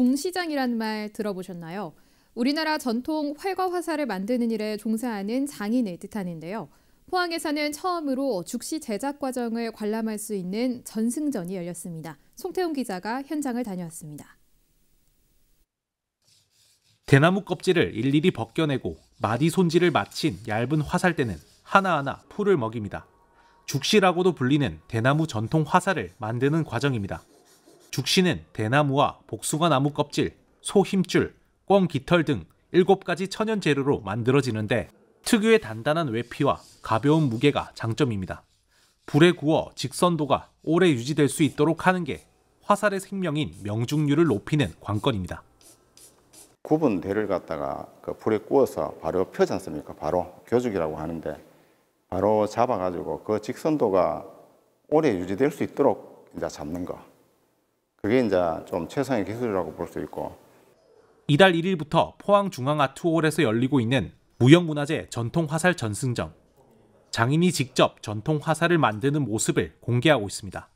궁시장이라는 말 들어보셨나요? 우리나라 전통 활과 화살을 만드는 일에 종사하는 장인을 뜻하는데요. 포항에서는 처음으로 죽시 제작 과정을 관람할 수 있는 전승전이 열렸습니다. 송태훈 기자가 현장을 다녀왔습니다. 대나무 껍질을 일일이 벗겨내고 마디 손질을 마친 얇은 화살대는 하나하나 풀을 먹입니다. 죽시라고도 불리는 대나무 전통 화살을 만드는 과정입니다. 죽신은 대나무와 복숭아나무 껍질, 소 힘줄, 꿩 깃털 등 7가지 천연 재료로 만들어지는데 특유의 단단한 외피와 가벼운 무게가 장점입니다. 불에 구워 직선도가 오래 유지될 수 있도록 하는 게 화살의 생명인 명중률을 높이는 관건입니다. 굽은 대를 갖다가 그 불에 구워서 바로 펴지 않습니까? 바로 교죽이라고 하는데 바로 잡아가지고 그 직선도가 오래 유지될 수 있도록 이제 잡는 거. 그게 이제 좀 최상의 기술이라고 볼 수 있고. 이달 1일부터 포항 중앙아트홀에서 열리고 있는 무형문화재 전통 화살 전승전. 장인이 직접 전통 화살을 만드는 모습을 공개하고 있습니다.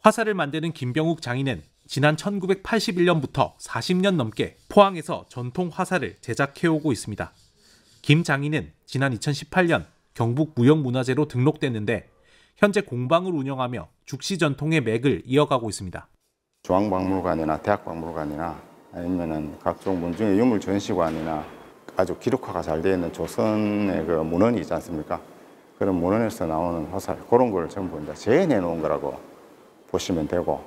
화살을 만드는 김병욱 장인은 지난 1981년부터 40년 넘게 포항에서 전통 화살을 제작해오고 있습니다. 김 장인은 지난 2018년 경북 무형문화재로 등록됐는데 현재 공방을 운영하며 죽시 전통의 맥을 이어가고 있습니다. 중앙박물관이나 대학박물관이나 아니면은 각종 문중의 유물 전시관이나 아주 기록화가 잘 되어 있는 조선의 그 문헌이 있지 않습니까? 그런 문헌에서 나오는 화살 그런 걸 전부 이제 재현해 놓은 거라고 보시면 되고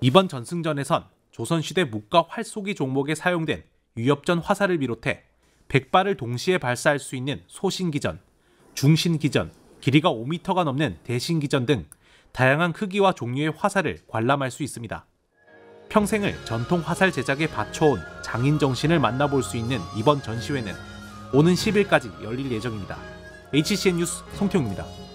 이번 전승전에선 조선시대 묵과 활쏘기 종목에 사용된 유엽전 화살을 비롯해 백발을 동시에 발사할 수 있는 소신기전, 중신기전, 길이가 5m가 넘는 대신기전 등 다양한 크기와 종류의 화살을 관람할 수 있습니다. 평생을 전통 화살 제작에 바쳐온 장인 정신을 만나볼 수 있는 이번 전시회는 오는 10일까지 열릴 예정입니다. HCN 뉴스 송태웅입니다.